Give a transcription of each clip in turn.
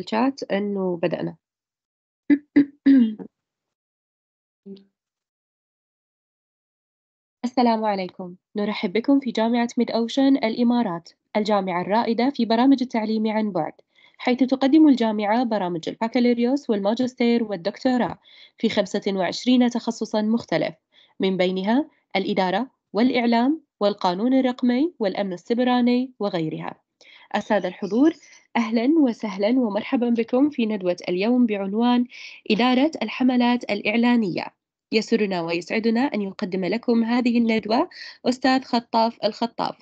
الشات انه بدأنا السلام عليكم نرحب بكم في جامعة ميد أوشن الإمارات الجامعة الرائدة في برامج التعليم عن بعد حيث تقدم الجامعة برامج البكالوريوس والماجستير والدكتوراه في 25 تخصصا مختلف من بينها الإدارة والإعلام والقانون الرقمي والأمن السبراني وغيرها السادة الحضور أهلا وسهلا ومرحبا بكم في ندوة اليوم بعنوان إدارة الحملات الإعلانية. يسرنا ويسعدنا أن يقدم لكم هذه الندوة أستاذ خطاف الخطاف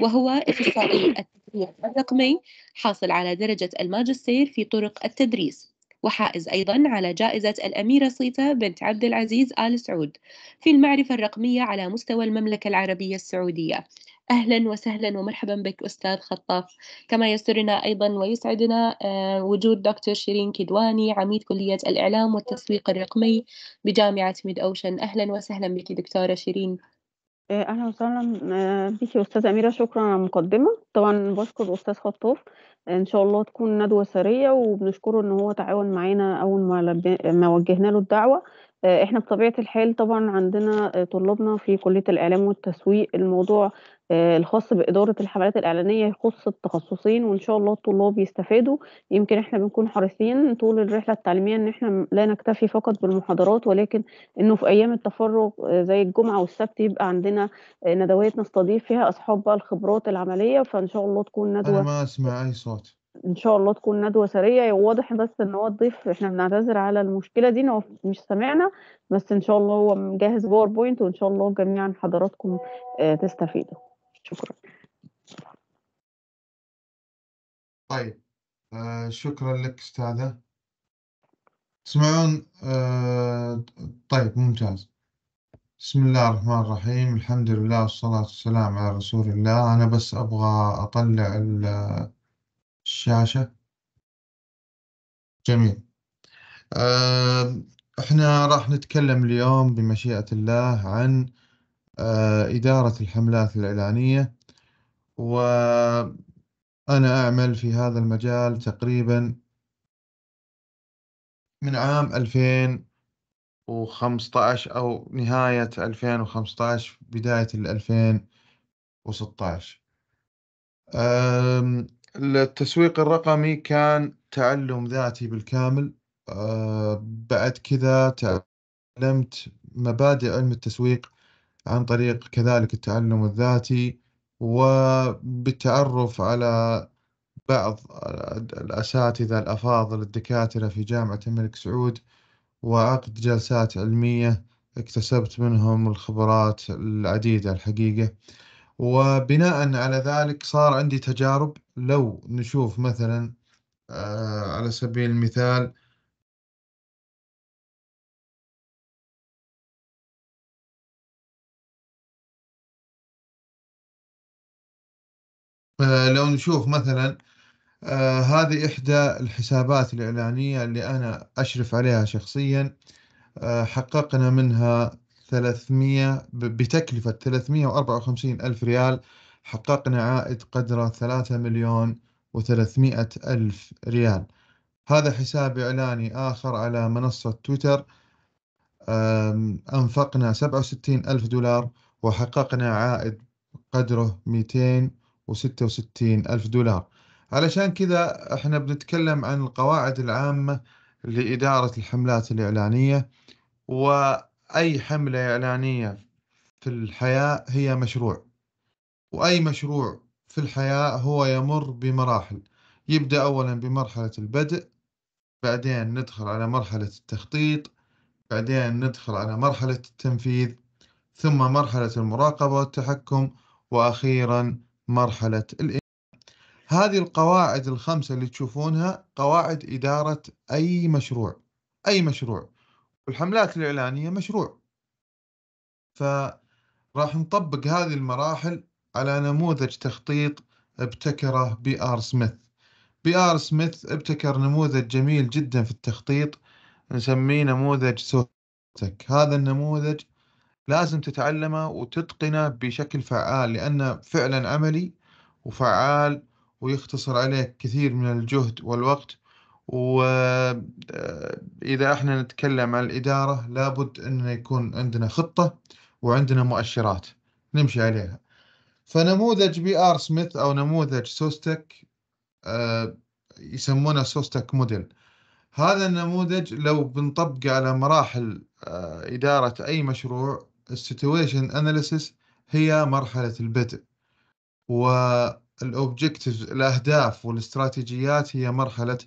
وهو اخصائي التدريس الرقمي حاصل على درجة الماجستير في طرق التدريس وحائز أيضا على جائزة الأميرة صيتا بنت عبد العزيز آل سعود في المعرفة الرقمية على مستوى المملكة العربية السعودية أهلا وسهلا ومرحبا بك أستاذ خطاف كما يسرنا أيضا ويسعدنا آه، وجود دكتور شيرين كدواني عميد كلية الإعلام والتسويق الرقمي بجامعة ميد أوشن أهلا وسهلا بك دكتورة شيرين آه، اهلا وسهلا آه، بك استاذه اميره شكرا على المقدمه طبعا بشكر استاذ خطاف ان شاء الله تكون ندوه سريه وبنشكره ان هو تعاون معانا اول ما ما وجهنا له الدعوه آه، إحنا بطبيعة الحال طبعًا عندنا آه، طلابنا في كلية الإعلام والتسويق الموضوع آه، الخاص بإدارة الحملات الإعلانية يخُص التخصُّصين وإن شاء الله الطلاب يستفادوا، يمكن إحنا بنكون حريصين طول الرحلة التعليمية إن إحنا لا نكتفي فقط بالمحاضرات ولكن إنه في أيام التفرُّغ زي الجمعة والسبت يبقى عندنا ندوات نستضيف فيها أصحاب بقى الخبرات العملية، فإن شاء الله تكون ندوة أنا ما أسمع أي صوت. ان شاء الله تكون ندوه سريه واضح بس ان هو الضيف احنا بنعتذر على المشكله دي ان هو مش سامعنا بس ان شاء الله هو مجهز باوربوينت وان شاء الله جميعا حضراتكم آه، تستفيدوا شكرا طيب آه شكرا لك استاذه تسمعون آه طيب ممتاز بسم الله الرحمن الرحيم الحمد لله والصلاة والسلام على رسول الله أنا بس أبغى أطلع ال الشاشة جميل آه، احنا راح نتكلم اليوم بمشيئة الله عن آه، إدارة الحملات الإعلانية وأنا أعمل في هذا المجال تقريبا من عام 2015 أو نهاية 2015 بداية 2016 التسويق الرقمي كان تعلم ذاتي بالكامل آه بعد كذا تعلمت مبادئ علم التسويق عن طريق كذلك التعلم الذاتي وبالتعرف على بعض الأساتذة الأفاضل الدكاترة في جامعة الملك سعود وعقد جلسات علمية اكتسبت منهم الخبرات العديدة الحقيقة وبناء على ذلك صار عندي تجارب لو نشوف مثلا آه، على سبيل المثال آه، لو نشوف مثلا آه، هذه إحدى الحسابات الإعلانية اللي أنا أشرف عليها شخصيا حققنا منها 300 بتكلفة 354 ألف ريال حققنا عائد قدره 3 مليون و300 ألف ريال هذا حساب إعلاني آخر على منصة تويتر أنفقنا 67 ألف دولار وحققنا عائد قدره 266 ألف دولار علشان كذا احنا بنتكلم عن القواعد العامة لإدارة الحملات الإعلانية و أي حملة إعلانية في الحياة هي مشروع وأي مشروع في الحياة هو يمر بمراحل يبدأ أولا بمرحلة البدء بعدين ندخل على مرحلة التخطيط بعدين ندخل على مرحلة التنفيذ ثم مرحلة المراقبة والتحكم وأخيرا مرحلة الإدارة هذه القواعد الخمسة اللي تشوفونها قواعد إدارة أي مشروع أي مشروع والحملات الإعلانية مشروع فراح نطبق هذه المراحل على نموذج تخطيط ابتكره بي آر سميث بي آر سميث ابتكر نموذج جميل جدا في التخطيط نسميه نموذج سوتك هذا النموذج لازم تتعلمه وتتقنه بشكل فعال لأنه فعلا عملي وفعال ويختصر عليك كثير من الجهد والوقت وإذا احنا نتكلم عن الإدارة لابد أن يكون عندنا خطة وعندنا مؤشرات نمشي عليها فنموذج بي آر سميث أو نموذج سوستك آه، يسمونه سوستك موديل هذا النموذج لو بنطبقه على مراحل آه، إدارة أي مشروع السيتويشن analysis هي مرحلة البدء والأوبجكتيف الأهداف والاستراتيجيات هي مرحلة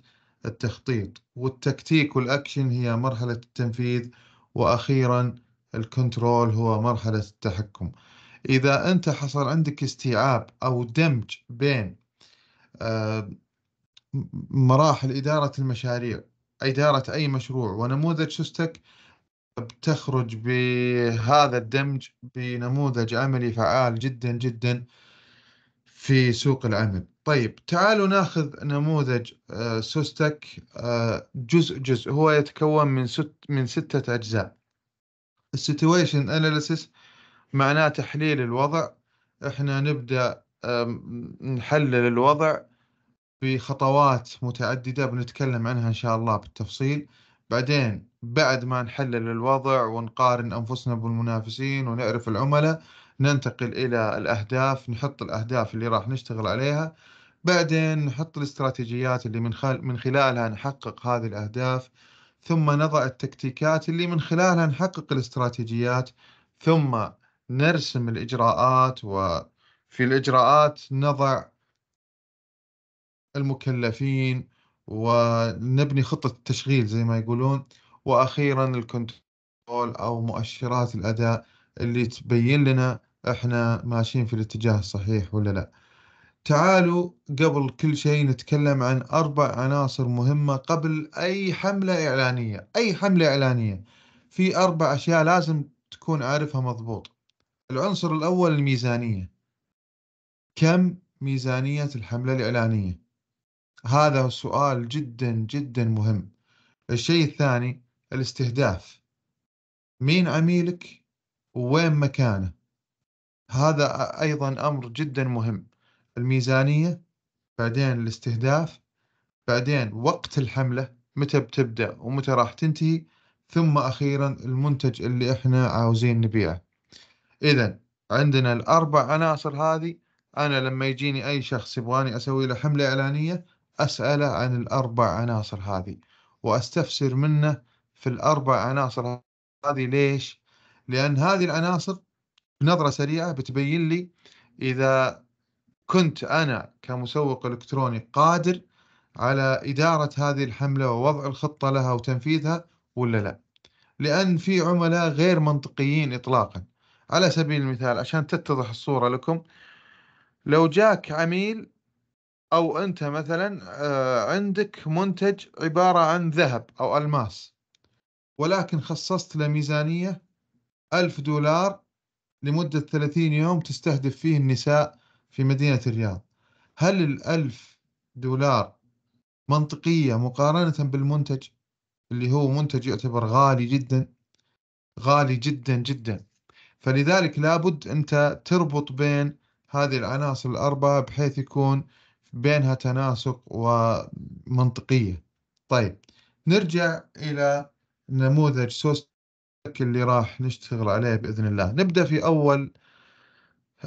التخطيط والتكتيك والأكشن هي مرحلة التنفيذ وأخيرا الكنترول هو مرحلة التحكم إذا أنت حصل عندك استيعاب أو دمج بين آه، مراحل إدارة المشاريع إدارة أي مشروع ونموذج سوستك بتخرج بهذا الدمج بنموذج عملي فعال جدا جدا في سوق العمل طيب تعالوا ناخذ نموذج آه، سوستك آه، جزء جزء هو يتكون من ست من ستة أجزاء السيتويشن أناليسيس معناه تحليل الوضع احنا نبدأ نحلل الوضع بخطوات متعددة بنتكلم عنها إن شاء الله بالتفصيل بعدين بعد ما نحلل الوضع ونقارن أنفسنا بالمنافسين ونعرف العملاء ننتقل إلى الأهداف نحط الأهداف اللي راح نشتغل عليها بعدين نحط الاستراتيجيات اللي من, خل... من خلالها نحقق هذه الأهداف ثم نضع التكتيكات اللي من خلالها نحقق الاستراتيجيات ثم نرسم الإجراءات وفي الإجراءات نضع المكلفين ونبني خطة التشغيل زي ما يقولون وأخيرا الكنترول أو مؤشرات الأداء اللي تبين لنا إحنا ماشيين في الاتجاه الصحيح ولا لأ تعالوا قبل كل شيء نتكلم عن أربع عناصر مهمة قبل أي حملة إعلانية أي حملة إعلانية في أربع أشياء لازم تكون عارفها مضبوط العنصر الأول الميزانية كم ميزانية الحملة الإعلانية هذا سؤال جدا جدا مهم الشيء الثاني الاستهداف مين عميلك وين مكانه هذا أيضا أمر جدا مهم الميزانية بعدين الاستهداف بعدين وقت الحملة متى بتبدأ ومتى راح تنتهي ثم أخيرا المنتج اللي إحنا عاوزين نبيعه إذا عندنا الأربع عناصر هذه أنا لما يجيني أي شخص يبغاني أسوي له حملة إعلانية أسأله عن الأربع عناصر هذه وأستفسر منه في الأربع عناصر هذه ليش؟ لأن هذه العناصر بنظرة سريعة بتبين لي إذا كنت أنا كمسوق إلكتروني قادر على إدارة هذه الحملة ووضع الخطة لها وتنفيذها ولا لا لأن في عملاء غير منطقيين إطلاقا على سبيل المثال عشان تتضح الصورة لكم لو جاك عميل أو أنت مثلا آه، عندك منتج عبارة عن ذهب أو ألماس ولكن خصصت له ميزانية ألف دولار لمدة 30 يوم تستهدف فيه النساء في مدينة الرياض هل الألف دولار منطقية مقارنة بالمنتج اللي هو منتج يعتبر غالي جدا غالي جدا جدا فلذلك لابد أنت تربط بين هذه العناصر الأربعة بحيث يكون بينها تناسق ومنطقية طيب نرجع إلى نموذج سوستك اللي راح نشتغل عليه بإذن الله نبدأ في أول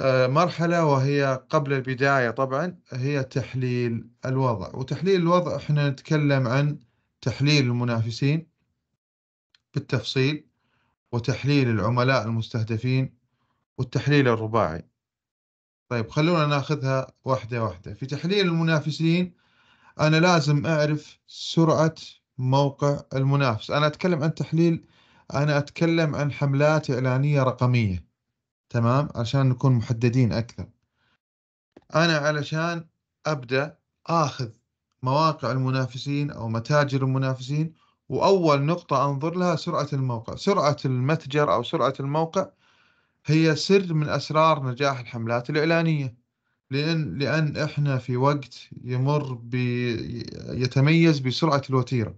آه، مرحلة وهي قبل البداية طبعا هي تحليل الوضع وتحليل الوضع احنا نتكلم عن تحليل المنافسين بالتفصيل وتحليل العملاء المستهدفين والتحليل الرباعي طيب خلونا ناخذها واحدة واحدة في تحليل المنافسين أنا لازم أعرف سرعة موقع المنافس أنا أتكلم عن تحليل أنا أتكلم عن حملات إعلانية رقمية تمام عشان نكون محددين اكثر انا علشان ابدا اخذ مواقع المنافسين او متاجر المنافسين واول نقطه انظر لها سرعه الموقع سرعه المتجر او سرعه الموقع هي سر من اسرار نجاح الحملات الاعلانيه لان لان احنا في وقت يمر بي يتميز بسرعه الوتيره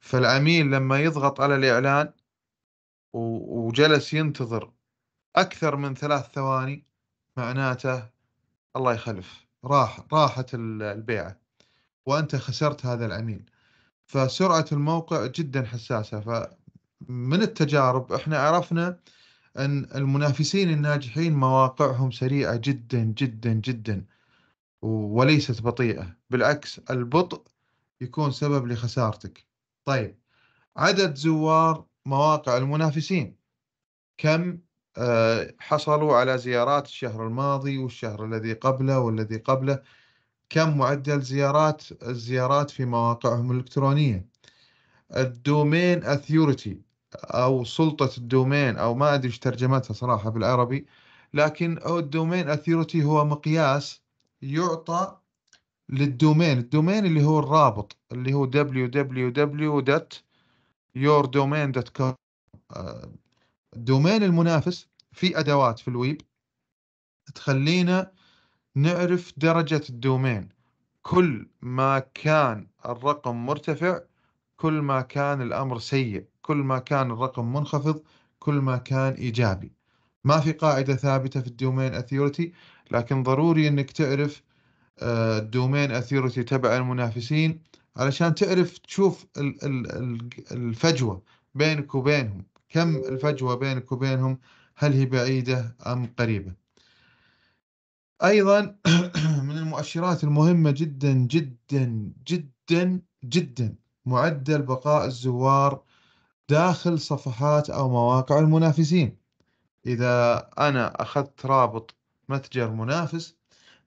فالعميل لما يضغط على الاعلان وجلس ينتظر اكثر من ثلاث ثواني معناته الله يخلف راح راحت البيعه وانت خسرت هذا العميل فسرعه الموقع جدا حساسه فمن التجارب احنا عرفنا ان المنافسين الناجحين مواقعهم سريعه جدا جدا جدا وليست بطيئه بالعكس البطء يكون سبب لخسارتك طيب عدد زوار مواقع المنافسين كم آه، حصلوا على زيارات الشهر الماضي والشهر الذي قبله والذي قبله كم معدل زيارات الزيارات في مواقعهم الإلكترونية الدومين أثيورتي أو سلطة الدومين أو ما أدري إيش ترجمتها صراحة بالعربي لكن أو الدومين أثيورتي هو مقياس يعطى للدومين الدومين اللي هو الرابط اللي هو www.yourdomain.com الدومين المنافس في أدوات في الويب تخلينا نعرف درجة الدومين كل ما كان الرقم مرتفع كل ما كان الأمر سيء كل ما كان الرقم منخفض كل ما كان إيجابي ما في قاعدة ثابتة في الدومين أثيورتي لكن ضروري أنك تعرف آه، الدومين أثيورتي تبع المنافسين علشان تعرف تشوف الفجوة بينك وبينهم كم الفجوة بينك وبينهم هل هي بعيدة أم قريبة أيضا من المؤشرات المهمة جدا جدا جدا جدا معدل بقاء الزوار داخل صفحات أو مواقع المنافسين إذا أنا أخذت رابط متجر منافس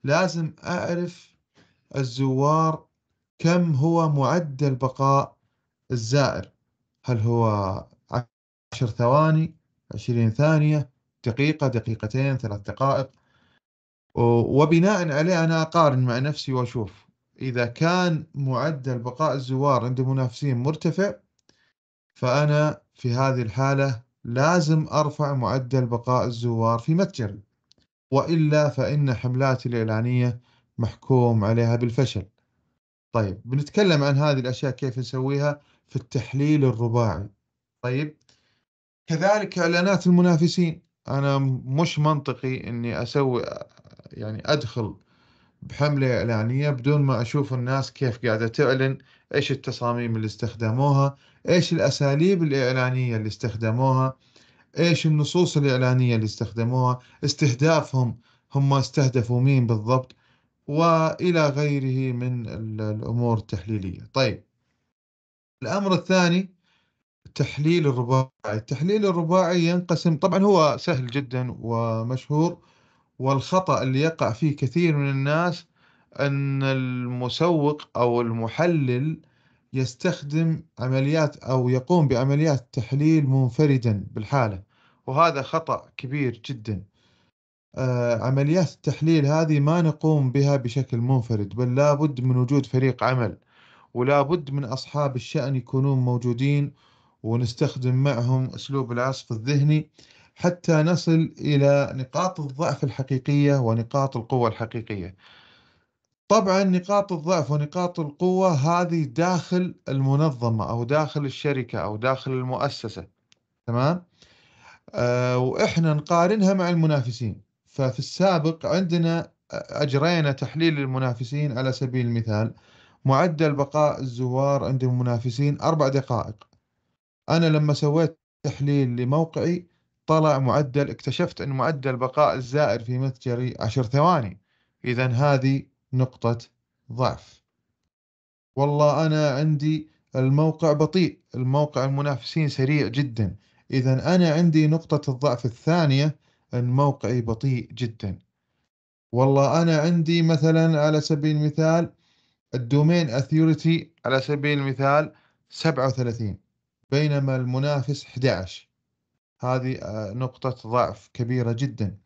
لازم أعرف الزوار كم هو معدل بقاء الزائر هل هو 10 ثواني 20 ثانية دقيقة دقيقتين ثلاث دقائق وبناء عليه أنا أقارن مع نفسي وأشوف إذا كان معدل بقاء الزوار عند منافسين مرتفع فأنا في هذه الحالة لازم أرفع معدل بقاء الزوار في متجري وإلا فإن حملاتي الإعلانية محكوم عليها بالفشل طيب بنتكلم عن هذه الأشياء كيف نسويها في التحليل الرباعي طيب كذلك اعلانات المنافسين انا مش منطقي اني اسوي يعني ادخل بحملة إعلانية بدون ما أشوف الناس كيف قاعدة تعلن إيش التصاميم اللي استخدموها إيش الأساليب الإعلانية اللي استخدموها إيش النصوص الإعلانية اللي استخدموها استهدافهم هم استهدفوا مين بالضبط وإلى غيره من الأمور التحليلية طيب الأمر الثاني التحليل الرباعي التحليل الرباعي ينقسم طبعا هو سهل جدا ومشهور والخطأ اللي يقع فيه كثير من الناس أن المسوق أو المحلل يستخدم عمليات أو يقوم بعمليات تحليل منفردا بالحالة وهذا خطأ كبير جدا آه، عمليات التحليل هذه ما نقوم بها بشكل منفرد بل لابد من وجود فريق عمل ولابد من أصحاب الشأن يكونون موجودين ونستخدم معهم أسلوب العصف الذهني حتى نصل إلى نقاط الضعف الحقيقية ونقاط القوة الحقيقية طبعا نقاط الضعف ونقاط القوة هذه داخل المنظمة أو داخل الشركة أو داخل المؤسسة تمام أه وإحنا نقارنها مع المنافسين ففي السابق عندنا أجرينا تحليل المنافسين على سبيل المثال معدل بقاء الزوار عند المنافسين أربع دقائق أنا لما سويت تحليل لموقعي طلع معدل اكتشفت أن معدل بقاء الزائر في متجري عشر ثواني إذا هذه نقطة ضعف والله أنا عندي الموقع بطيء الموقع المنافسين سريع جدا إذا أنا عندي نقطة الضعف الثانية أن موقعي بطيء جدا والله أنا عندي مثلا على سبيل المثال الدومين اثيوريتي على سبيل المثال سبعة وثلاثين بينما المنافس 11 هذه آه، نقطة ضعف كبيرة جدا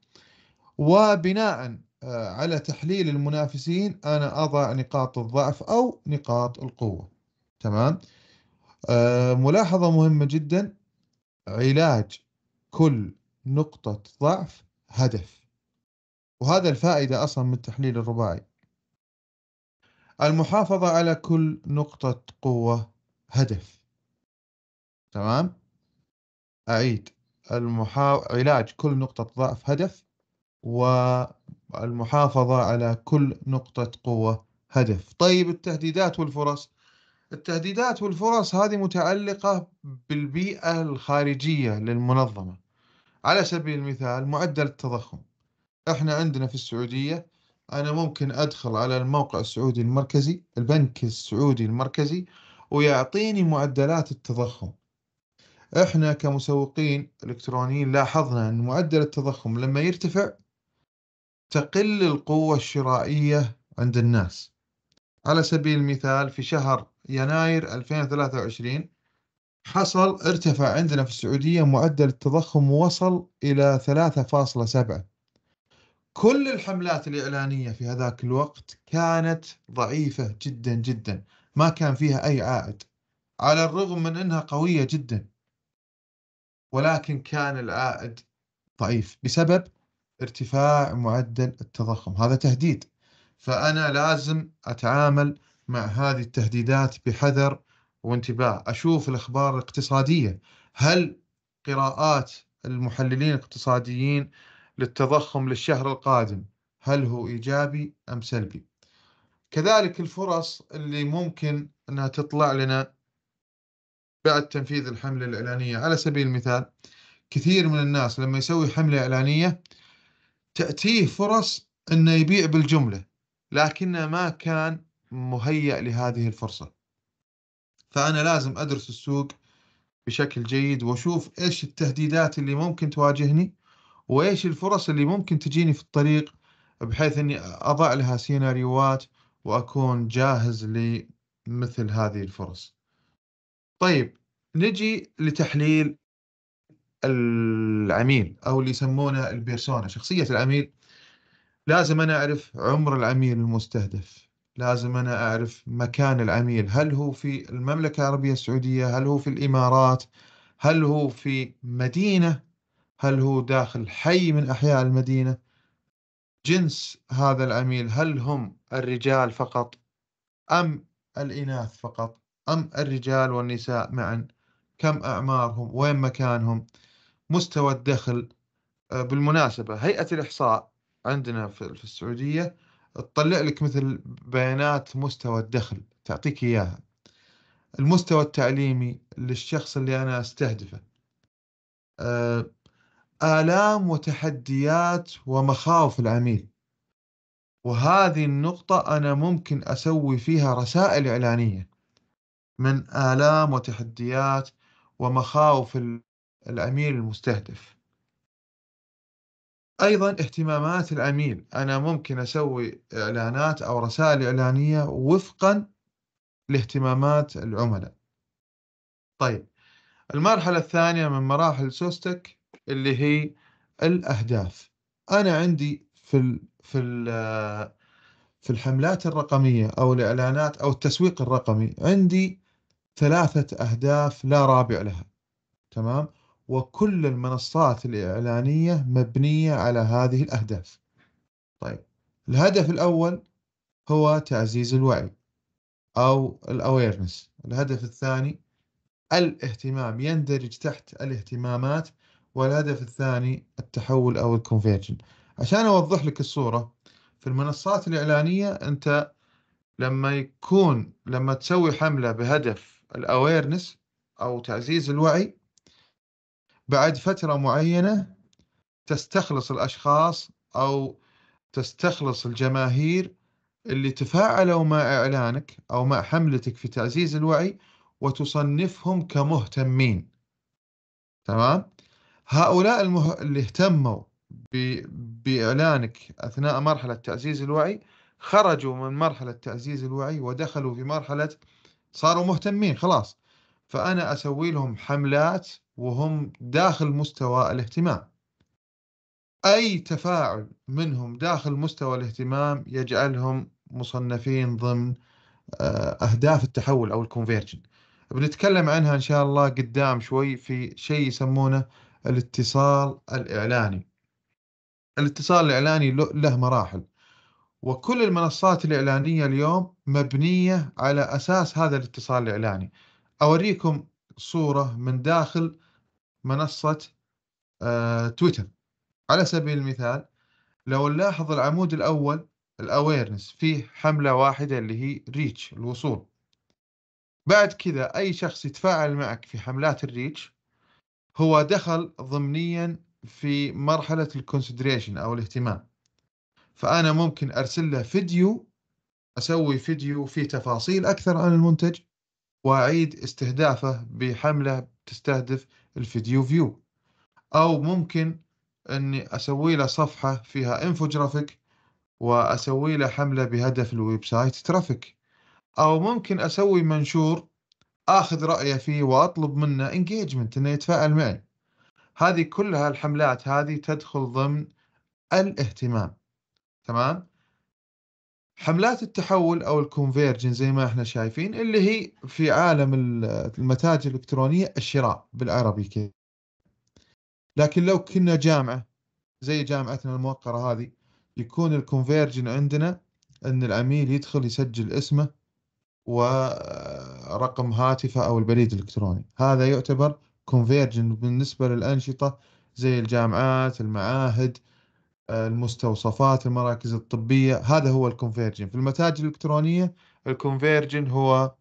وبناء آه، على تحليل المنافسين أنا أضع نقاط الضعف أو نقاط القوة تمام آه، ملاحظة مهمة جدا علاج كل نقطة ضعف هدف وهذا الفائدة أصلا من التحليل الرباعي المحافظة على كل نقطة قوة هدف تمام أعيد المحاو... علاج كل نقطة ضعف هدف والمحافظة على كل نقطة قوة هدف طيب التهديدات والفرص التهديدات والفرص هذه متعلقة بالبيئة الخارجية للمنظمة على سبيل المثال معدل التضخم احنا عندنا في السعودية أنا ممكن أدخل على الموقع السعودي المركزي البنك السعودي المركزي ويعطيني معدلات التضخم احنا كمسوقين الكترونيين لاحظنا ان معدل التضخم لما يرتفع تقل القوة الشرائية عند الناس على سبيل المثال في شهر يناير 2023 حصل ارتفع عندنا في السعودية معدل التضخم وصل إلى 3.7 كل الحملات الإعلانية في هذاك الوقت كانت ضعيفة جدا جدا ما كان فيها أي عائد على الرغم من أنها قوية جدا ولكن كان العائد ضعيف بسبب ارتفاع معدل التضخم هذا تهديد فأنا لازم أتعامل مع هذه التهديدات بحذر وانتباه أشوف الأخبار الاقتصادية هل قراءات المحللين الاقتصاديين للتضخم للشهر القادم هل هو إيجابي أم سلبي كذلك الفرص اللي ممكن أنها تطلع لنا بعد تنفيذ الحملة الإعلانية على سبيل المثال كثير من الناس لما يسوي حملة إعلانية تأتيه فرص أنه يبيع بالجملة لكنه ما كان مهيأ لهذه الفرصة فأنا لازم أدرس السوق بشكل جيد وأشوف إيش التهديدات اللي ممكن تواجهني وإيش الفرص اللي ممكن تجيني في الطريق بحيث أني أضع لها سيناريوهات وأكون جاهز لمثل هذه الفرص طيب نجي لتحليل العميل او اللي يسمونه البيرسونا شخصيه العميل لازم انا اعرف عمر العميل المستهدف لازم انا اعرف مكان العميل هل هو في المملكه العربيه السعوديه هل هو في الامارات هل هو في مدينه هل هو داخل حي من احياء المدينه جنس هذا العميل هل هم الرجال فقط ام الاناث فقط أم الرجال والنساء معا كم أعمارهم وين مكانهم مستوى الدخل آه، بالمناسبة هيئة الإحصاء عندنا في السعودية تطلع لك مثل بيانات مستوى الدخل تعطيك إياها المستوى التعليمي للشخص اللي أنا أستهدفه آه، آلام وتحديات ومخاوف العميل وهذه النقطة أنا ممكن أسوي فيها رسائل إعلانية من آلام وتحديات ومخاوف العميل المستهدف أيضا اهتمامات العميل أنا ممكن أسوي إعلانات أو رسائل إعلانية وفقا لاهتمامات العملاء طيب المرحلة الثانية من مراحل سوستك اللي هي الأهداف أنا عندي في ال في ال في الحملات الرقمية أو الإعلانات أو التسويق الرقمي عندي ثلاثة أهداف لا رابع لها تمام وكل المنصات الإعلانية مبنية على هذه الأهداف طيب الهدف الأول هو تعزيز الوعي أو الأويرنس الهدف الثاني الاهتمام يندرج تحت الاهتمامات والهدف الثاني التحول أو الكونفيرجن عشان أوضح لك الصورة في المنصات الإعلانية أنت لما يكون لما تسوي حملة بهدف الاويرنس او تعزيز الوعي بعد فتره معينه تستخلص الاشخاص او تستخلص الجماهير اللي تفاعلوا مع اعلانك او مع حملتك في تعزيز الوعي وتصنفهم كمهتمين تمام هؤلاء المه... اللي اهتموا ب... باعلانك اثناء مرحله تعزيز الوعي خرجوا من مرحله تعزيز الوعي ودخلوا في مرحله صاروا مهتمين خلاص فأنا أسوي لهم حملات وهم داخل مستوى الاهتمام أي تفاعل منهم داخل مستوى الاهتمام يجعلهم مصنفين ضمن آه، أهداف التحول أو الكونفيرجن بنتكلم عنها إن شاء الله قدام شوي في شيء يسمونه الاتصال الإعلاني الاتصال الإعلاني له مراحل وكل المنصات الإعلانية اليوم مبنية على أساس هذا الاتصال الإعلاني أوريكم صورة من داخل منصة آه، تويتر على سبيل المثال لو نلاحظ العمود الأول الأويرنس فيه حملة واحدة اللي هي ريتش الوصول بعد كذا أي شخص يتفاعل معك في حملات الريتش هو دخل ضمنيا في مرحلة الكونسيدريشن أو الاهتمام فأنا ممكن أرسل له فيديو أسوي فيديو فيه تفاصيل أكثر عن المنتج وأعيد استهدافه بحملة تستهدف الفيديو فيو أو ممكن أني أسوي له صفحة فيها إنفوجرافيك وأسوي له حملة بهدف الويب سايت ترافيك أو ممكن أسوي منشور اخذ رايه فيه واطلب منه انجيجمنت انه يتفاعل معي هذه كلها الحملات هذه تدخل ضمن الاهتمام تمام حملات التحول او الكونفيرجن زي ما احنا شايفين اللي هي في عالم المتاجر الالكترونيه الشراء بالعربي كذا لكن لو كنا جامعه زي جامعتنا الموقره هذه يكون الكونفيرجن عندنا ان العميل يدخل يسجل اسمه ورقم هاتفه او البريد الالكتروني هذا يعتبر كونفيرجن بالنسبه للانشطه زي الجامعات المعاهد المستوصفات المراكز الطبية هذا هو الكونفيرجن في المتاجر الإلكترونية الكونفيرجن هو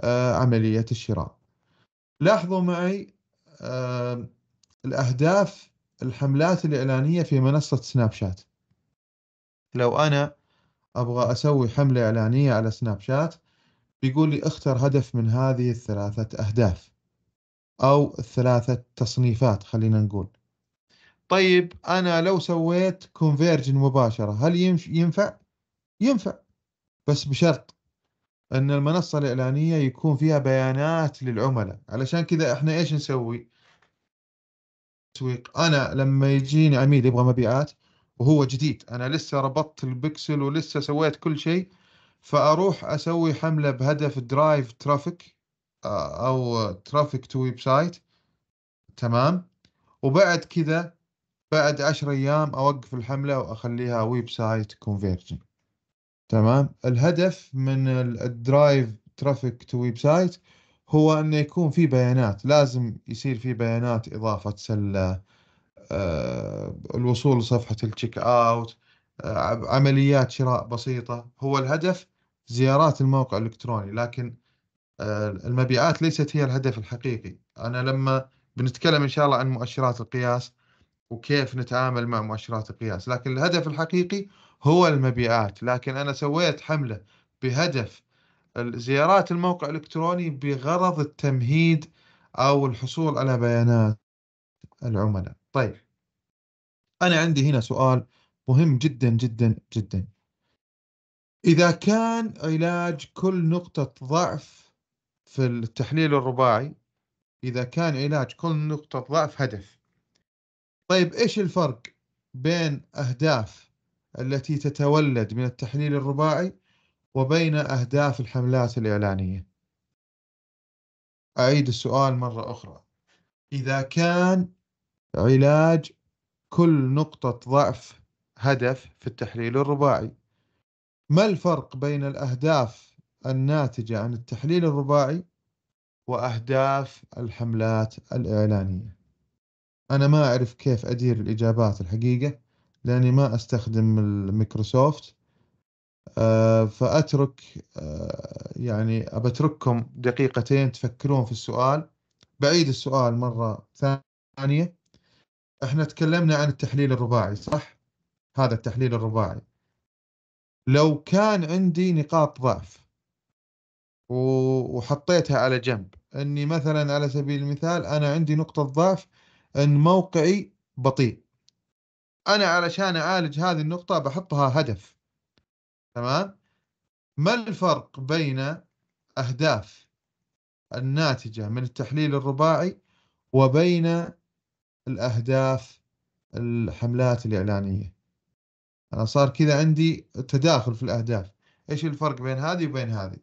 آه، عملية الشراء لاحظوا معي آه، الأهداف الحملات الإعلانية في منصة سناب شات لو أنا أبغى أسوي حملة إعلانية على سناب شات بيقول لي اختر هدف من هذه الثلاثة أهداف أو الثلاثة تصنيفات خلينا نقول طيب انا لو سويت كونفيرجن مباشره هل ينفع؟ ينفع بس بشرط ان المنصه الاعلانيه يكون فيها بيانات للعملاء علشان كذا احنا ايش نسوي؟ تسويق انا لما يجيني عميل يبغى مبيعات وهو جديد انا لسه ربطت البكسل ولسه سويت كل شيء فاروح اسوي حمله بهدف درايف آه، ترافيك او ترافيك تو ويب سايت تمام وبعد كذا بعد 10 ايام اوقف الحمله واخليها ويب سايت كونفيرجن تمام الهدف من الدرايف ترافيك تو ويب سايت هو انه يكون في بيانات لازم يصير في بيانات اضافه سله آه، الوصول لصفحه التشيك اوت آه، عمليات شراء بسيطه هو الهدف زيارات الموقع الالكتروني لكن آه، المبيعات ليست هي الهدف الحقيقي انا لما بنتكلم ان شاء الله عن مؤشرات القياس وكيف نتعامل مع مؤشرات القياس لكن الهدف الحقيقي هو المبيعات لكن أنا سويت حملة بهدف زيارات الموقع الإلكتروني بغرض التمهيد أو الحصول على بيانات العملاء طيب أنا عندي هنا سؤال مهم جدا جدا جدا إذا كان علاج كل نقطة ضعف في التحليل الرباعي إذا كان علاج كل نقطة ضعف هدف طيب ايش الفرق بين اهداف التي تتولد من التحليل الرباعي وبين اهداف الحملات الاعلانيه اعيد السؤال مره اخرى اذا كان علاج كل نقطه ضعف هدف في التحليل الرباعي ما الفرق بين الاهداف الناتجه عن التحليل الرباعي واهداف الحملات الاعلانيه أنا ما أعرف كيف أدير الإجابات الحقيقة لأني ما أستخدم الميكروسوفت آه فأترك آه يعني أبترككم دقيقتين تفكرون في السؤال بعيد السؤال مرة ثانية احنا تكلمنا عن التحليل الرباعي صح؟ هذا التحليل الرباعي لو كان عندي نقاط ضعف وحطيتها على جنب اني مثلا على سبيل المثال انا عندي نقطة ضعف ان موقعي بطيء انا علشان اعالج هذه النقطه بحطها هدف تمام ما الفرق بين اهداف الناتجه من التحليل الرباعي وبين الاهداف الحملات الاعلانيه انا صار كذا عندي تداخل في الاهداف ايش الفرق بين هذه وبين هذه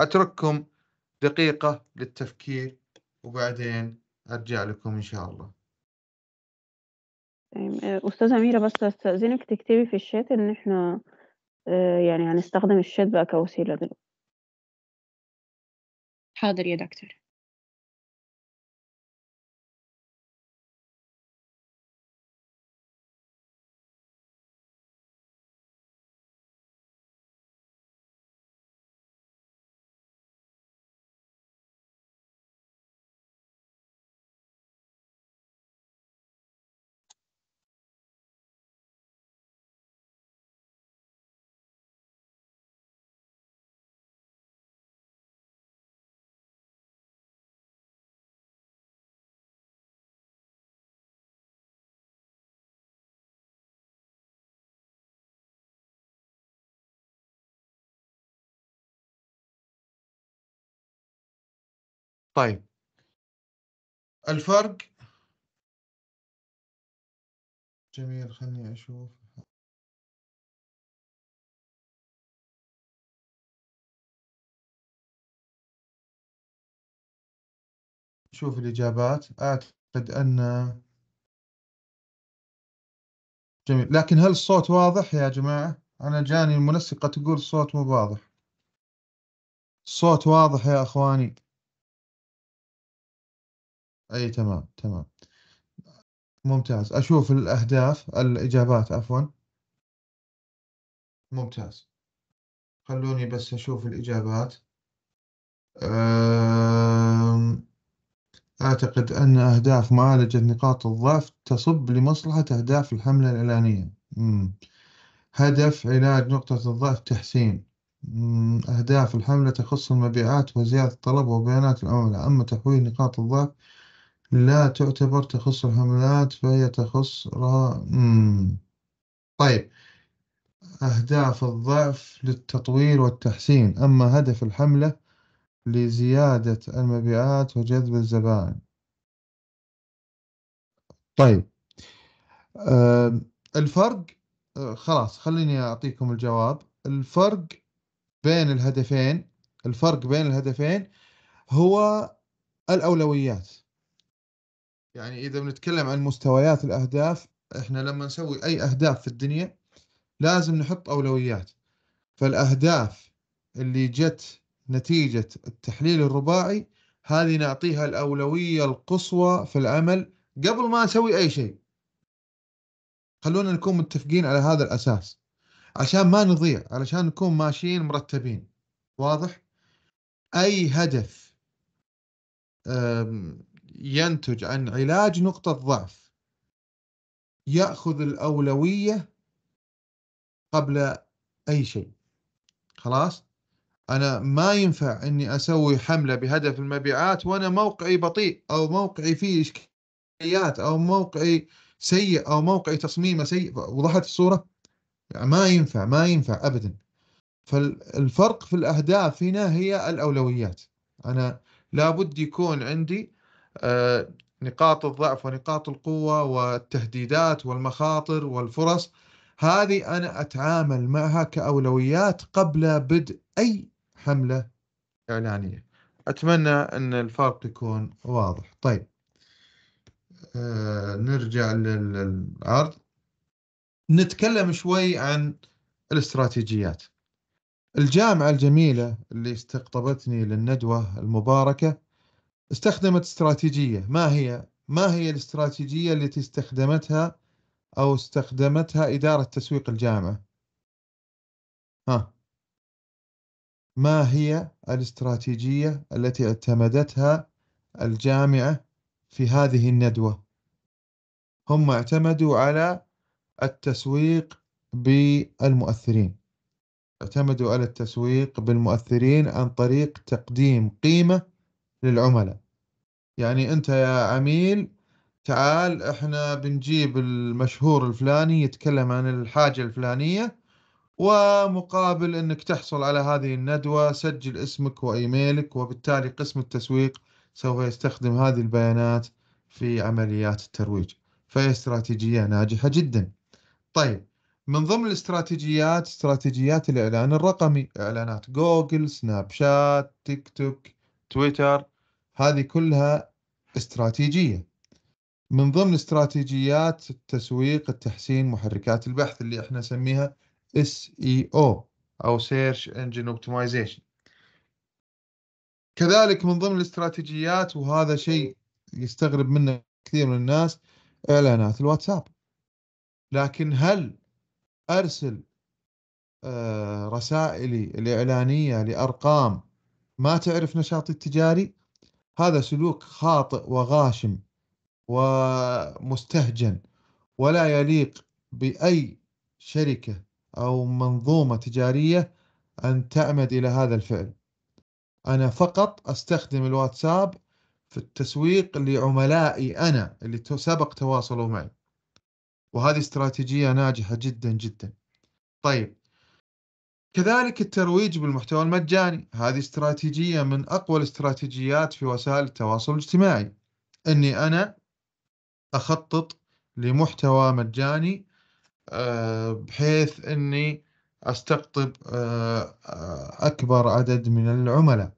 اترككم دقيقه للتفكير وبعدين ارجع لكم ان شاء الله آه، استاذه اميره بس استاذنك تكتبي في الشات ان احنا آه، يعني هنستخدم الشات بقى كوسيله دلوقتي حاضر يا دكتور طيب الفرق جميل خلني أشوف شوف الإجابات أعتقد أن جميل لكن هل الصوت واضح يا جماعة؟ أنا جاني المنسقة تقول الصوت مو واضح الصوت واضح يا أخواني اي تمام تمام ممتاز اشوف الاهداف الاجابات عفوا ممتاز خلوني بس اشوف الاجابات اعتقد ان اهداف معالجة نقاط الضعف تصب لمصلحة اهداف الحملة الاعلانية هدف علاج نقطة الضعف تحسين أهداف الحملة تخص المبيعات وزيادة الطلب وبيانات العملاء أما تحويل نقاط الضعف لا تعتبر تخص الحملات فهي تخص طيب أهداف الضعف للتطوير والتحسين أما هدف الحملة لزيادة المبيعات وجذب الزبائن طيب الفرق خلاص خليني أعطيكم الجواب الفرق بين الهدفين الفرق بين الهدفين هو الأولويات يعني اذا بنتكلم عن مستويات الاهداف احنا لما نسوي اي اهداف في الدنيا لازم نحط اولويات فالاهداف اللي جت نتيجه التحليل الرباعي هذه نعطيها الاولويه القصوى في العمل قبل ما نسوي اي شيء خلونا نكون متفقين على هذا الاساس عشان ما نضيع علشان نكون ماشيين مرتبين واضح اي هدف ينتج عن علاج نقطة ضعف يأخذ الأولوية قبل أي شيء خلاص أنا ما ينفع أني أسوي حملة بهدف المبيعات وأنا موقعي بطيء أو موقعي فيه إشكاليات أو موقعي سيء أو موقعي تصميمه سيء وضحت الصورة يعني ما ينفع ما ينفع أبدا فالفرق في الأهداف هنا هي الأولويات أنا لابد يكون عندي آه، نقاط الضعف ونقاط القوة والتهديدات والمخاطر والفرص هذه أنا أتعامل معها كأولويات قبل بدء أي حملة إعلانية أتمنى أن الفرق يكون واضح طيب آه، نرجع للعرض نتكلم شوي عن الاستراتيجيات الجامعة الجميلة اللي استقطبتني للندوة المباركة استخدمت استراتيجية ما هي ما هي الاستراتيجية التي استخدمتها أو استخدمتها إدارة تسويق الجامعة ها ما هي الاستراتيجية التي اعتمدتها الجامعة في هذه الندوة هم اعتمدوا على التسويق بالمؤثرين اعتمدوا على التسويق بالمؤثرين عن طريق تقديم قيمة للعملاء يعني انت يا عميل تعال احنا بنجيب المشهور الفلاني يتكلم عن الحاجة الفلانية ومقابل انك تحصل على هذه الندوة سجل اسمك وايميلك وبالتالي قسم التسويق سوف يستخدم هذه البيانات في عمليات الترويج فهي استراتيجية ناجحة جدا طيب من ضمن الاستراتيجيات استراتيجيات الإعلان الرقمي إعلانات جوجل سناب شات تيك توك تويتر هذه كلها استراتيجيه من ضمن استراتيجيات التسويق التحسين محركات البحث اللي احنا نسميها SEO او Search Engine Optimization كذلك من ضمن الاستراتيجيات وهذا شيء يستغرب منه كثير من الناس اعلانات الواتساب لكن هل ارسل آه، رسائلي الاعلانيه لارقام ما تعرف نشاطي التجاري هذا سلوك خاطئ وغاشم ومستهجن ولا يليق بأي شركة أو منظومة تجارية أن تعمد إلى هذا الفعل أنا فقط أستخدم الواتساب في التسويق لعملائي أنا اللي سبق تواصلوا معي وهذه استراتيجية ناجحة جدا جدا طيب كذلك الترويج بالمحتوى المجاني هذه استراتيجية من أقوى الاستراتيجيات في وسائل التواصل الاجتماعي أني أنا أخطط لمحتوى مجاني آه، بحيث أني أستقطب آه، أكبر عدد من العملاء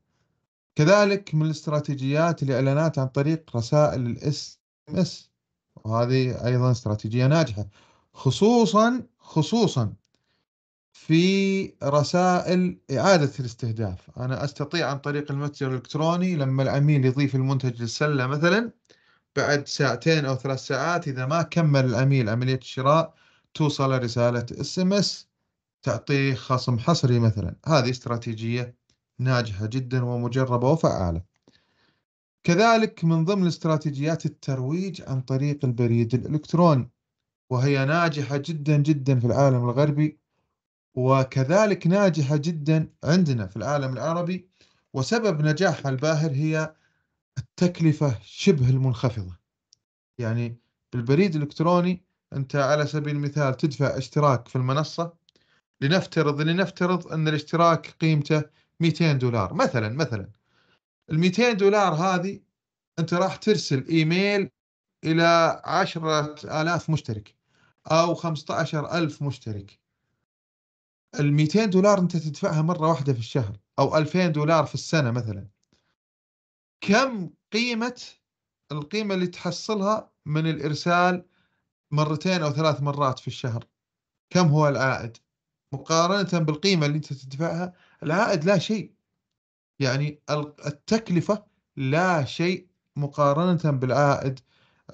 كذلك من الاستراتيجيات الإعلانات عن طريق رسائل الاس ام اس وهذه أيضا استراتيجية ناجحة خصوصا خصوصا في رسائل إعادة الاستهداف أنا أستطيع عن طريق المتجر الإلكتروني لما العميل يضيف المنتج للسلة مثلا بعد ساعتين أو ثلاث ساعات إذا ما كمل العميل عملية الشراء توصل رسالة اس ام اس تعطيه خصم حصري مثلا هذه استراتيجية ناجحة جدا ومجربة وفعالة كذلك من ضمن استراتيجيات الترويج عن طريق البريد الإلكتروني وهي ناجحة جدا جدا في العالم الغربي وكذلك ناجحة جدا عندنا في العالم العربي وسبب نجاحها الباهر هي التكلفة شبه المنخفضة يعني بالبريد الإلكتروني أنت على سبيل المثال تدفع اشتراك في المنصة لنفترض لنفترض أن الاشتراك قيمته 200 دولار مثلا مثلا ال 200 دولار هذه أنت راح ترسل إيميل إلى 10000 مشترك أو 15000 مشترك ال 200 دولار انت تدفعها مره واحده في الشهر او 2000 دولار في السنه مثلا كم قيمه القيمه اللي تحصلها من الارسال مرتين او ثلاث مرات في الشهر كم هو العائد مقارنه بالقيمه اللي انت تدفعها العائد لا شيء يعني التكلفه لا شيء مقارنه بالعائد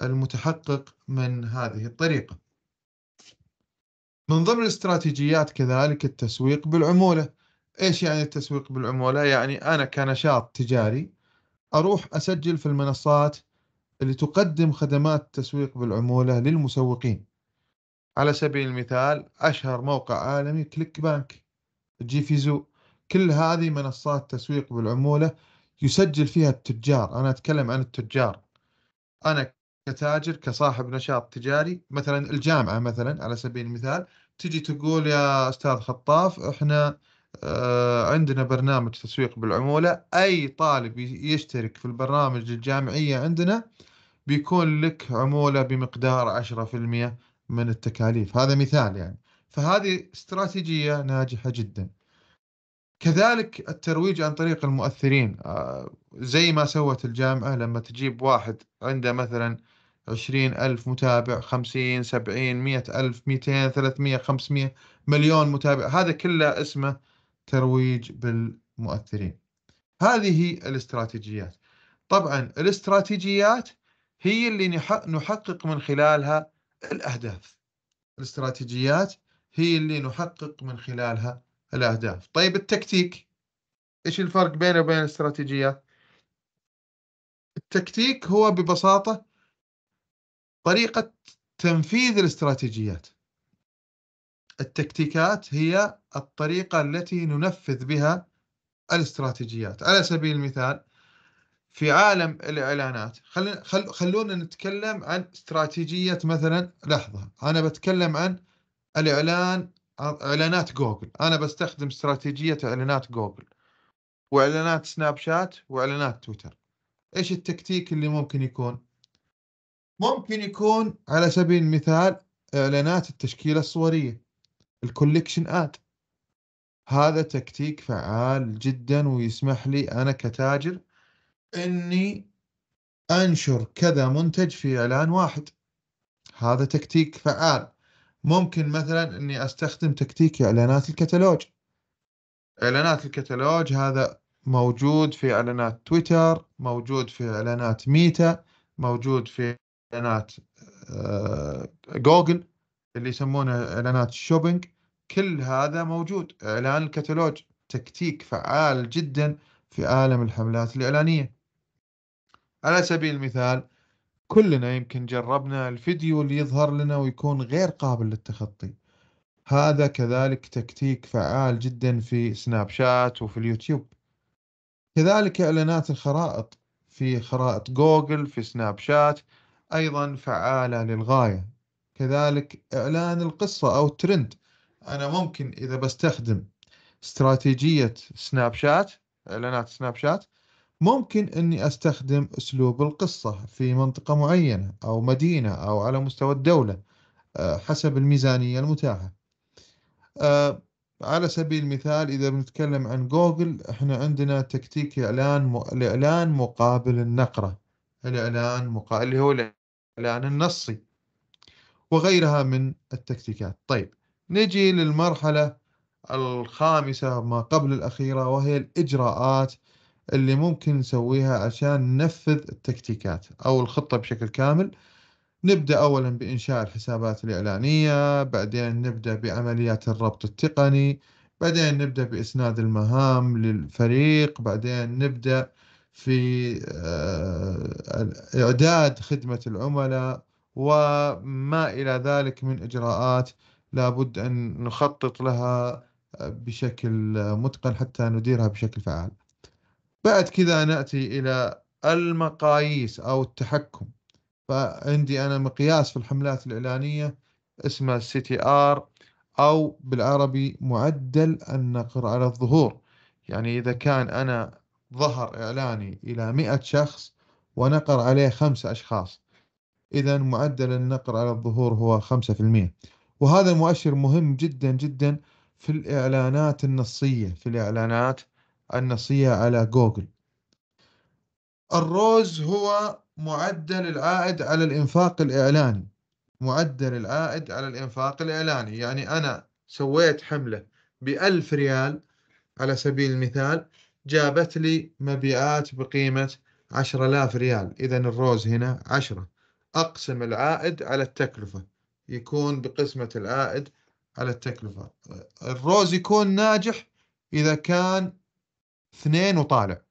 المتحقق من هذه الطريقه من ضمن الاستراتيجيات كذلك التسويق بالعمولة إيش يعني التسويق بالعمولة؟ يعني أنا كنشاط تجاري أروح أسجل في المنصات اللي تقدم خدمات تسويق بالعمولة للمسوقين على سبيل المثال أشهر موقع عالمي كليك بانك جيفيزو كل هذه منصات تسويق بالعمولة يسجل فيها التجار أنا أتكلم عن التجار أنا كتاجر كصاحب نشاط تجاري مثلا الجامعة مثلا على سبيل المثال تجي تقول يا أستاذ خطاف إحنا آه، عندنا برنامج تسويق بالعمولة أي طالب يشترك في البرامج الجامعية عندنا بيكون لك عمولة بمقدار 10% من التكاليف هذا مثال يعني فهذه استراتيجية ناجحة جدا كذلك الترويج عن طريق المؤثرين آه، زي ما سوت الجامعة لما تجيب واحد عنده مثلا عشرين ألف متابع خمسين سبعين مية ألف ميتين ثلاثمية خمسمية مليون متابع هذا كله اسمه ترويج بالمؤثرين هذه الاستراتيجيات طبعا الاستراتيجيات هي اللي نحقق من خلالها الأهداف الاستراتيجيات هي اللي نحقق من خلالها الأهداف طيب التكتيك إيش الفرق بينه وبين الاستراتيجيات التكتيك هو ببساطة طريقة تنفيذ الاستراتيجيات التكتيكات هي الطريقة التي ننفذ بها الاستراتيجيات على سبيل المثال في عالم الإعلانات خلونا نتكلم عن استراتيجية مثلا لحظة أنا بتكلم عن الإعلان إعلانات جوجل أنا بستخدم استراتيجية إعلانات جوجل وإعلانات سناب شات وإعلانات تويتر إيش التكتيك اللي ممكن يكون ممكن يكون على سبيل المثال اعلانات التشكيله الصوريه الكوليكشن اد هذا تكتيك فعال جدا ويسمح لي انا كتاجر اني انشر كذا منتج في اعلان واحد هذا تكتيك فعال ممكن مثلا اني استخدم تكتيك اعلانات الكتالوج اعلانات الكتالوج هذا موجود في اعلانات تويتر موجود في اعلانات ميتا موجود في اعلانات آه، جوجل اللي يسمونه اعلانات الشوبينج كل هذا موجود اعلان الكتالوج تكتيك فعال جدا في عالم الحملات الاعلانيه على سبيل المثال كلنا يمكن جربنا الفيديو اللي يظهر لنا ويكون غير قابل للتخطي هذا كذلك تكتيك فعال جدا في سناب شات وفي اليوتيوب كذلك اعلانات الخرائط في خرائط جوجل في سناب شات أيضا فعالة للغاية كذلك إعلان القصة أو الترند أنا ممكن إذا بستخدم استراتيجية سناب شات إعلانات سناب شات ممكن أني أستخدم أسلوب القصة في منطقة معينة أو مدينة أو على مستوى الدولة آه، حسب الميزانية المتاحة آه، على سبيل المثال إذا بنتكلم عن جوجل إحنا عندنا تكتيك إعلان م... الإعلان مقابل النقرة الإعلان مقابل اللي هو الإعلان النصي وغيرها من التكتيكات طيب نجي للمرحلة الخامسة ما قبل الأخيرة وهي الإجراءات اللي ممكن نسويها عشان ننفذ التكتيكات أو الخطة بشكل كامل نبدأ أولا بإنشاء الحسابات الإعلانية بعدين نبدأ بعمليات الربط التقني بعدين نبدأ بإسناد المهام للفريق بعدين نبدأ في آه، إعداد خدمة العملاء وما إلى ذلك من إجراءات لابد أن نخطط لها بشكل متقن حتى نديرها بشكل فعال بعد كذا نأتي إلى المقاييس أو التحكم فعندي أنا مقياس في الحملات الإعلانية اسمه سي تي آر أو بالعربي معدل النقر على الظهور يعني إذا كان أنا ظهر إعلاني إلى مئة شخص ونقر عليه خمسة أشخاص إذا معدل النقر على الظهور هو خمسة في المئة وهذا المؤشر مهم جدا جدا في الإعلانات النصية في الإعلانات النصية على جوجل الروز هو معدل العائد على الإنفاق الإعلاني معدل العائد على الإنفاق الإعلاني يعني أنا سويت حملة بألف ريال على سبيل المثال جابت لي مبيعات بقيمة آلاف ريال إذا الروز هنا عشرة أقسم العائد على التكلفة يكون بقسمة العائد على التكلفة الروز يكون ناجح إذا كان اثنين وطالع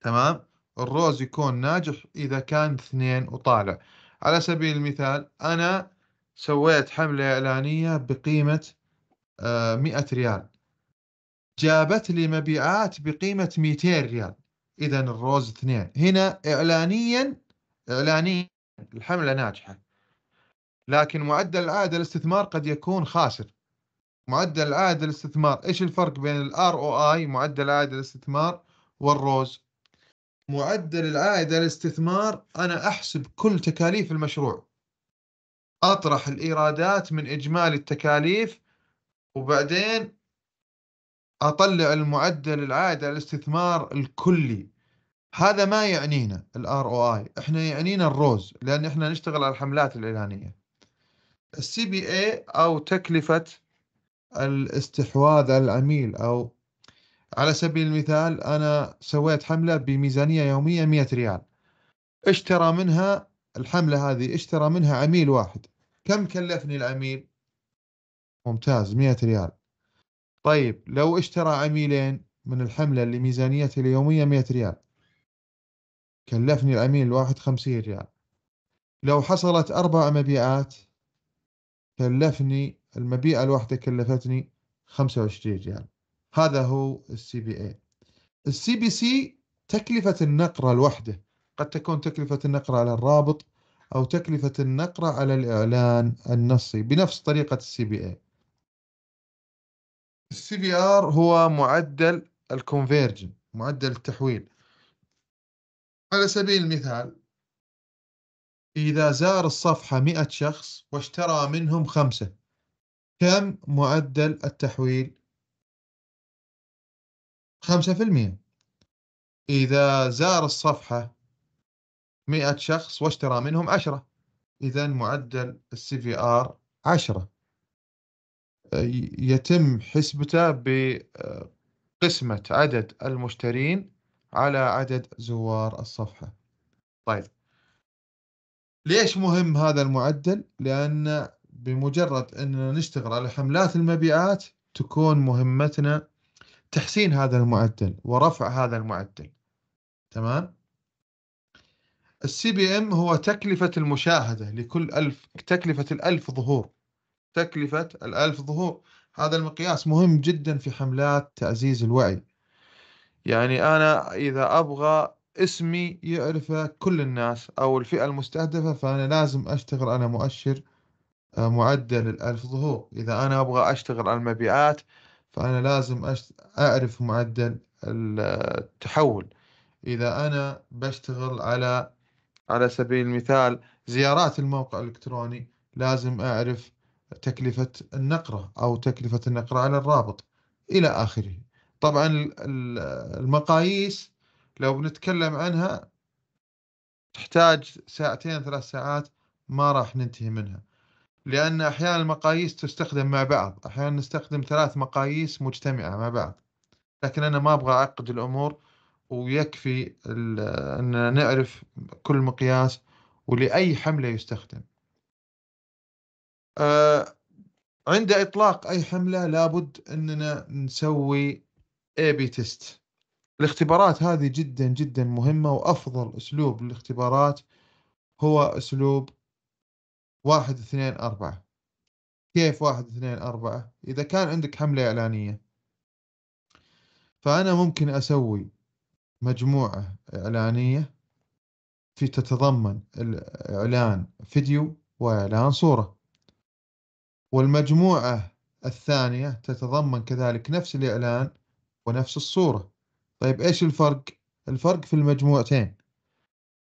تمام الروز يكون ناجح إذا كان اثنين وطالع على سبيل المثال أنا سويت حملة إعلانية بقيمة آه، مئة ريال جابت لي مبيعات بقيمة 200 ريال إذا الروز اثنين هنا إعلانيا إعلانيا الحملة ناجحة لكن معدل عائد الاستثمار قد يكون خاسر معدل عائد الاستثمار ايش الفرق بين الار ROI معدل عائد الاستثمار والروز معدل العائد الاستثمار انا احسب كل تكاليف المشروع اطرح الايرادات من اجمالي التكاليف وبعدين اطلع المعدل العائد على الاستثمار الكلي هذا ما يعنينا الار او اي احنا يعنينا الروز لان احنا نشتغل على الحملات الاعلانيه السي بي اي او تكلفه الاستحواذ على العميل او على سبيل المثال انا سويت حمله بميزانيه يوميه 100 ريال اشترى منها الحمله هذه اشترى منها عميل واحد كم كلفني العميل ممتاز 100 ريال طيب لو اشترى عميلين من الحملة اللي ميزانيتها اليومية مية ريال كلفني العميل الواحد خمسين ريال لو حصلت أربع مبيعات كلفني المبيعة الواحدة كلفتني خمسة وعشرين ريال هذا هو السي بي اي السي بي سي تكلفة النقرة الواحدة قد تكون تكلفة النقرة على الرابط أو تكلفة النقرة على الإعلان النصي بنفس طريقة السي بي اي السي في ار هو معدل الكونفيرجن معدل التحويل على سبيل المثال اذا زار الصفحه 100 شخص واشترى منهم خمسه كم معدل التحويل 5% اذا زار الصفحه 100 شخص واشترى منهم 10 اذا معدل السي في ار 10 يتم حسبته بقسمة عدد المشترين على عدد زوار الصفحة طيب ليش مهم هذا المعدل؟ لأن بمجرد أننا نشتغل على حملات المبيعات تكون مهمتنا تحسين هذا المعدل ورفع هذا المعدل تمام؟ السي بي ام هو تكلفة المشاهدة لكل ألف تكلفة الألف ظهور تكلفة الألف ظهور هذا المقياس مهم جدا في حملات تعزيز الوعي يعني أنا إذا أبغى اسمي يعرفه كل الناس أو الفئة المستهدفة فأنا لازم أشتغل على مؤشر آه، معدل الألف ظهور إذا أنا أبغى أشتغل على المبيعات فأنا لازم أعرف معدل التحول إذا أنا بشتغل على على سبيل المثال زيارات الموقع الإلكتروني لازم أعرف تكلفة النقرة أو تكلفة النقرة على الرابط إلى آخره طبعا المقاييس لو بنتكلم عنها تحتاج ساعتين ثلاث ساعات ما راح ننتهي منها لأن أحيانا المقاييس تستخدم مع بعض أحيانا نستخدم ثلاث مقاييس مجتمعة مع بعض لكن أنا ما أبغى أعقد الأمور ويكفي أن نعرف كل مقياس ولأي حملة يستخدم آه، عند اطلاق اي حمله لابد اننا نسوي اي بي تيست الاختبارات هذه جدا جدا مهمه وافضل اسلوب للاختبارات هو اسلوب واحد اثنين اربعه كيف واحد اثنين اربعه اذا كان عندك حمله اعلانيه فانا ممكن اسوي مجموعه اعلانيه في تتضمن الاعلان فيديو واعلان صوره والمجموعة الثانية تتضمن كذلك نفس الإعلان ونفس الصورة طيب إيش الفرق؟ الفرق في المجموعتين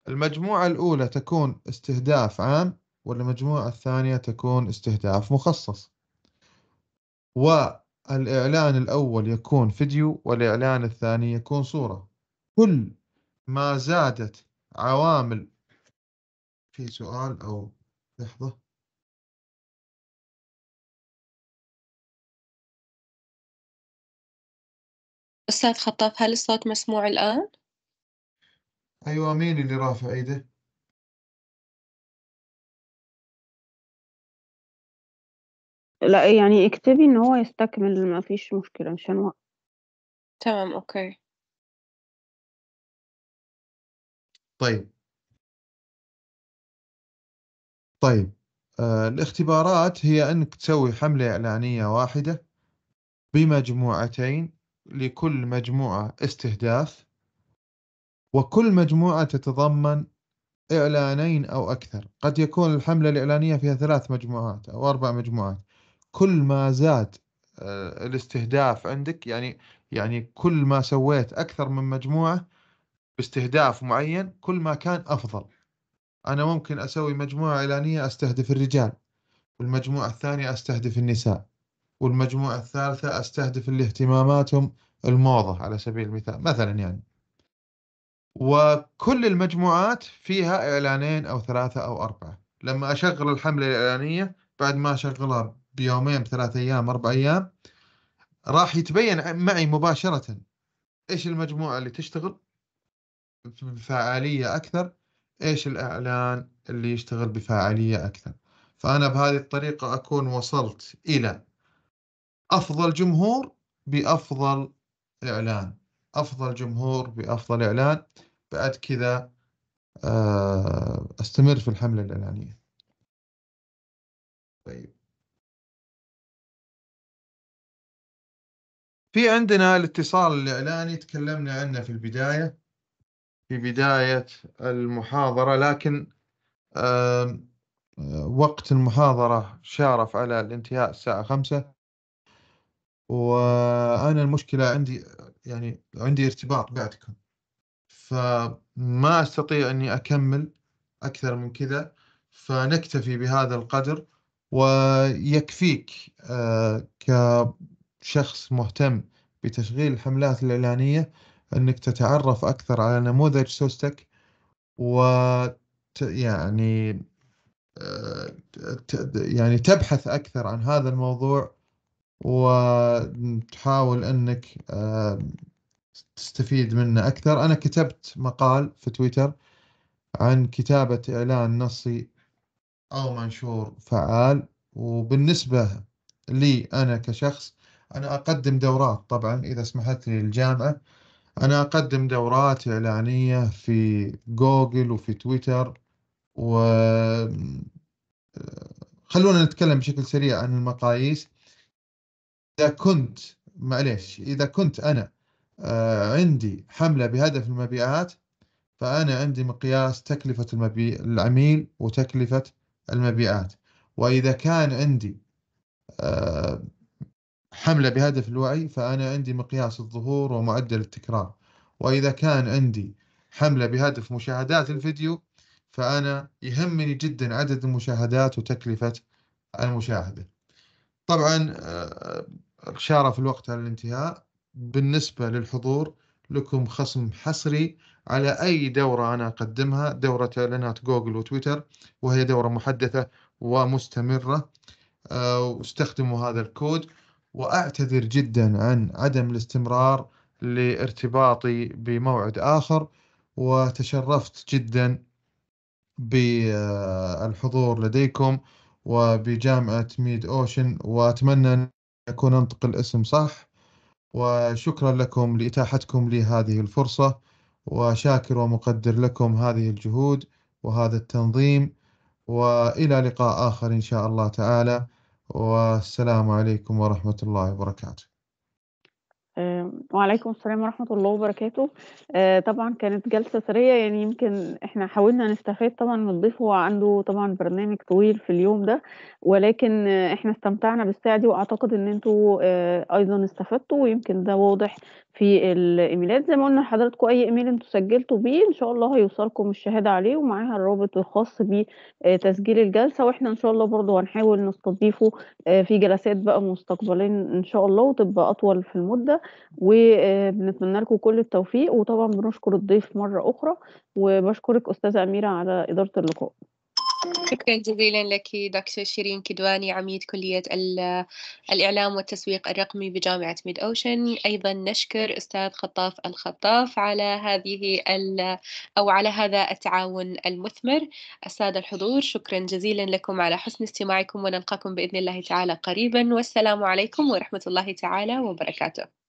المجموعة الأولى تكون استهداف عام والمجموعة الثانية تكون استهداف مخصص والإعلان الأول يكون فيديو والإعلان الثاني يكون صورة كل ما زادت عوامل في سؤال أو لحظة أستاذ خطاف هل الصوت مسموع الآن؟ أيوة مين اللي رافع إيده؟ لا يعني اكتبي إن هو يستكمل ما فيش مشكلة مشان وقت تمام أوكي طيب طيب آه الاختبارات هي أنك تسوي حملة إعلانية واحدة بمجموعتين لكل مجموعة استهداف وكل مجموعة تتضمن إعلانين أو أكثر قد يكون الحملة الإعلانية فيها ثلاث مجموعات أو أربع مجموعات كل ما زاد آه، الاستهداف عندك يعني يعني كل ما سويت أكثر من مجموعة باستهداف معين كل ما كان أفضل أنا ممكن أسوي مجموعة إعلانية أستهدف الرجال والمجموعة الثانية أستهدف النساء والمجموعة الثالثة أستهدف اللي اهتماماتهم الموضة على سبيل المثال مثلا يعني وكل المجموعات فيها إعلانين أو ثلاثة أو أربعة لما أشغل الحملة الإعلانية بعد ما أشغلها بيومين ثلاثة أيام أربع أيام راح يتبين معي مباشرة إيش المجموعة اللي تشتغل بفعالية أكثر إيش الإعلان اللي يشتغل بفعالية أكثر فأنا بهذه الطريقة أكون وصلت إلى أفضل جمهور بأفضل إعلان أفضل جمهور بأفضل إعلان بعد كذا آه، أستمر في الحملة الإعلانية طيب في عندنا الاتصال الإعلاني تكلمنا عنه في البداية في بداية المحاضرة لكن آه، وقت المحاضرة شارف على الانتهاء الساعة 5 وانا المشكله عندي يعني عندي ارتباط بعدكم فما استطيع اني اكمل اكثر من كذا فنكتفي بهذا القدر ويكفيك آه، كشخص مهتم بتشغيل الحملات الإعلانية أنك تتعرف أكثر على نموذج سوستك و يعني آه، يعني تبحث أكثر عن هذا الموضوع وتحاول انك تستفيد منه اكثر انا كتبت مقال في تويتر عن كتابة اعلان نصي او منشور فعال وبالنسبة لي انا كشخص انا اقدم دورات طبعا اذا سمحت لي الجامعة انا اقدم دورات اعلانية في جوجل وفي تويتر و آه، خلونا نتكلم بشكل سريع عن المقاييس إذا كنت معليش إذا كنت أنا آه، عندي حملة بهدف المبيعات فأنا عندي مقياس تكلفة المبي... العميل وتكلفة المبيعات وإذا كان عندي آه، حملة بهدف الوعي فأنا عندي مقياس الظهور ومعدل التكرار وإذا كان عندي حملة بهدف مشاهدات الفيديو فأنا يهمني جدا عدد المشاهدات وتكلفة المشاهدة طبعا آه، شارف في الوقت على الانتهاء بالنسبة للحضور لكم خصم حصري على أي دورة أنا أقدمها دورة إعلانات جوجل وتويتر وهي دورة محدثة ومستمرة آه، واستخدموا هذا الكود وأعتذر جدا عن عدم الاستمرار لارتباطي بموعد آخر وتشرفت جدا بالحضور لديكم وبجامعة ميد أوشن وأتمنى أكون أنطق الاسم صح وشكرا لكم لإتاحتكم لي هذه الفرصة وشاكر ومقدر لكم هذه الجهود وهذا التنظيم وإلى لقاء آخر إن شاء الله تعالى والسلام عليكم ورحمة الله وبركاته آه، وعليكم السلام ورحمة الله وبركاته آه، طبعا كانت جلسة سرية يعني يمكن احنا حاولنا نستفاد طبعا من الضيف هو عنده طبعا برنامج طويل في اليوم ده ولكن احنا استمتعنا بالساعة دي واعتقد ان انتوا آه، ايضا استفدتوا ويمكن ده واضح في الإيميلات زي ما قُلنا لحضراتكم أي إيميل أنتم سجّلتوا بيه إن شاء الله هيوصلكم الشهادة عليه ومعاها الرابط الخاص بتسجيل آه، الجلسة، وإحنا إن شاء الله برضو هنحاول نستضيفه آه، في جلسات بقى مستقبلين إن شاء الله وتبقى أطول في المدة، وبنتمنى آه، لكم كل التوفيق، وطبعًا بنشكر الضيف مرّة أخرى، وبشكرك أستاذة أميرة على إدارة اللقاء. شكرا جزيلا لك دكتور شيرين كدواني عميد كلية الإعلام والتسويق الرقمي بجامعة ميد أوشن أيضا نشكر أستاذ خطاف الخطاف على هذه أو على هذا التعاون المثمر السادة الحضور شكرا جزيلا لكم على حسن استماعكم ونلقاكم بإذن الله تعالى قريبا والسلام عليكم ورحمة الله تعالى وبركاته